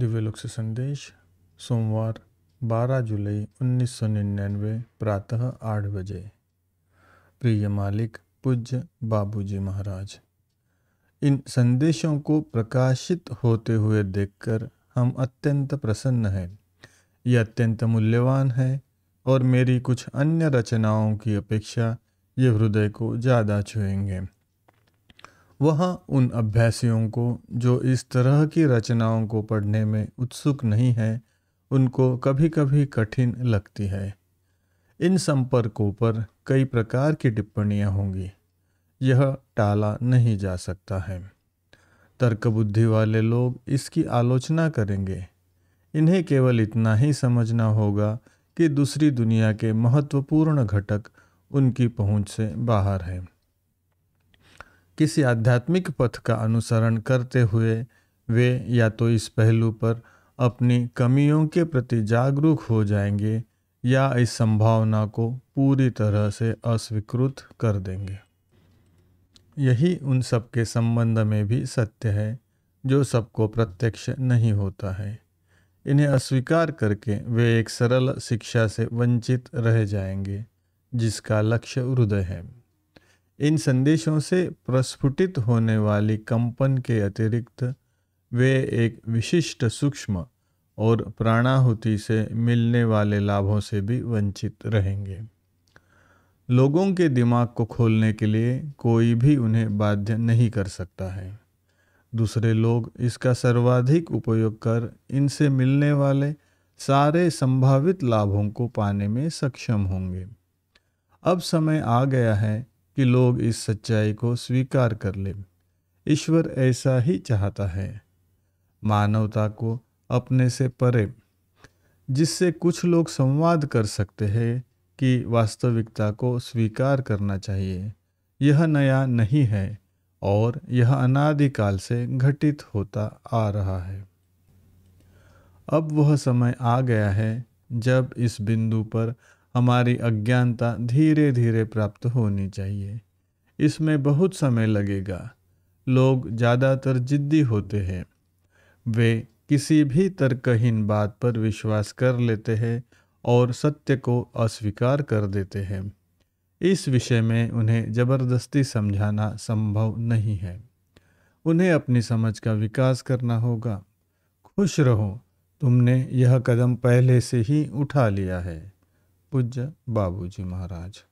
दिव्य लोक से संदेश सोमवार 12 जुलाई 1999 प्रातः आठ बजे प्रिय मालिक पूज्य बाबूजी महाराज इन संदेशों को प्रकाशित होते हुए देखकर हम अत्यंत प्रसन्न हैं ये अत्यंत मूल्यवान है और मेरी कुछ अन्य रचनाओं की अपेक्षा ये हृदय को ज़्यादा छुएंगे वहाँ उन अभ्यासियों को जो इस तरह की रचनाओं को पढ़ने में उत्सुक नहीं हैं उनको कभी कभी कठिन लगती है इन संपर्कों पर कई प्रकार की टिप्पणियाँ होंगी यह टाला नहीं जा सकता है तर्क बुद्धि वाले लोग इसकी आलोचना करेंगे इन्हें केवल इतना ही समझना होगा कि दूसरी दुनिया के महत्वपूर्ण घटक उनकी पहुंच से बाहर हैं किसी आध्यात्मिक पथ का अनुसरण करते हुए वे या तो इस पहलू पर अपनी कमियों के प्रति जागरूक हो जाएंगे या इस संभावना को पूरी तरह से अस्वीकृत कर देंगे यही उन सबके संबंध में भी सत्य है जो सबको प्रत्यक्ष नहीं होता है इन्हें अस्वीकार करके वे एक सरल शिक्षा से वंचित रह जाएंगे जिसका लक्ष्य हृदय है इन संदेशों से प्रस्फुटित होने वाली कंपन के अतिरिक्त वे एक विशिष्ट सूक्ष्म और प्राणाहुति से मिलने वाले लाभों से भी वंचित रहेंगे लोगों के दिमाग को खोलने के लिए कोई भी उन्हें बाध्य नहीं कर सकता है दूसरे लोग इसका सर्वाधिक उपयोग कर इनसे मिलने वाले सारे संभावित लाभों को पाने में सक्षम होंगे अब समय आ गया है कि लोग इस सच्चाई को स्वीकार कर लें ईश्वर ऐसा ही चाहता है मानवता को अपने से परे जिससे कुछ लोग संवाद कर सकते हैं कि वास्तविकता को स्वीकार करना चाहिए यह नया नहीं है और यह अनादिकाल से घटित होता आ रहा है अब वह समय आ गया है जब इस बिंदु पर हमारी अज्ञानता धीरे धीरे प्राप्त होनी चाहिए इसमें बहुत समय लगेगा लोग ज़्यादातर जिद्दी होते हैं वे किसी भी तर्कहीन बात पर विश्वास कर लेते हैं और सत्य को अस्वीकार कर देते हैं इस विषय में उन्हें जबरदस्ती समझाना संभव नहीं है उन्हें अपनी समझ का विकास करना होगा खुश रहो तुमने यह कदम पहले से ही उठा लिया है पूज्य बाबूजी महाराज